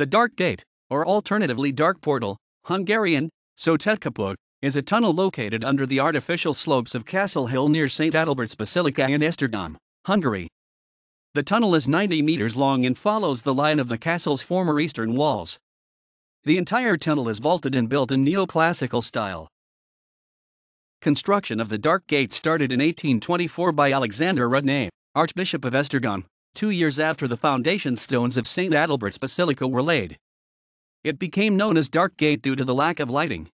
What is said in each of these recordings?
The Dark Gate, or alternatively Dark Portal, Hungarian, Sotetkapuk, is a tunnel located under the artificial slopes of Castle Hill near St. Adalbert's Basilica in Amsterdam, Hungary. The tunnel is 90 meters long and follows the line of the castle's former eastern walls. The entire tunnel is vaulted and built in neoclassical style. Construction of the Dark Gate started in 1824 by Alexander Rudnay, Archbishop of Estergon, two years after the foundation stones of St. Adalbert's Basilica were laid. It became known as Dark Gate due to the lack of lighting.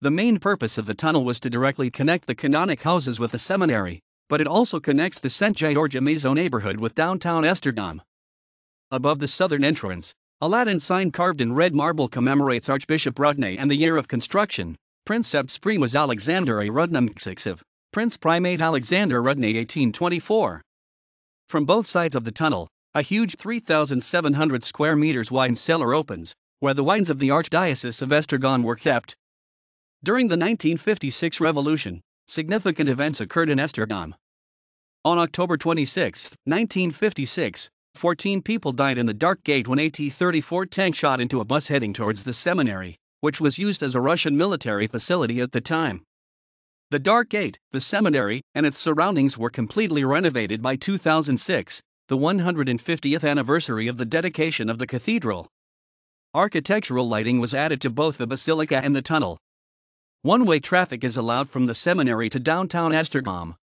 The main purpose of the tunnel was to directly connect the canonic houses with the seminary, but it also connects the St. George Amazo neighborhood with downtown Esterdam. Above the southern entrance, a Latin sign carved in red marble commemorates Archbishop Rudney and the year of construction. Princeps primus Alexander A. Rudnum Prince Primate Alexander Rudney 1824. From both sides of the tunnel, a huge 3,700 square meters wide cellar opens, where the wines of the Archdiocese of Estergon were kept. During the 1956 revolution, significant events occurred in Estergon. On October 26, 1956, 14 people died in the dark gate when AT-34 tank shot into a bus heading towards the seminary, which was used as a Russian military facility at the time. The Dark Gate, the seminary, and its surroundings were completely renovated by 2006, the 150th anniversary of the dedication of the cathedral. Architectural lighting was added to both the basilica and the tunnel. One way traffic is allowed from the seminary to downtown Amsterdam.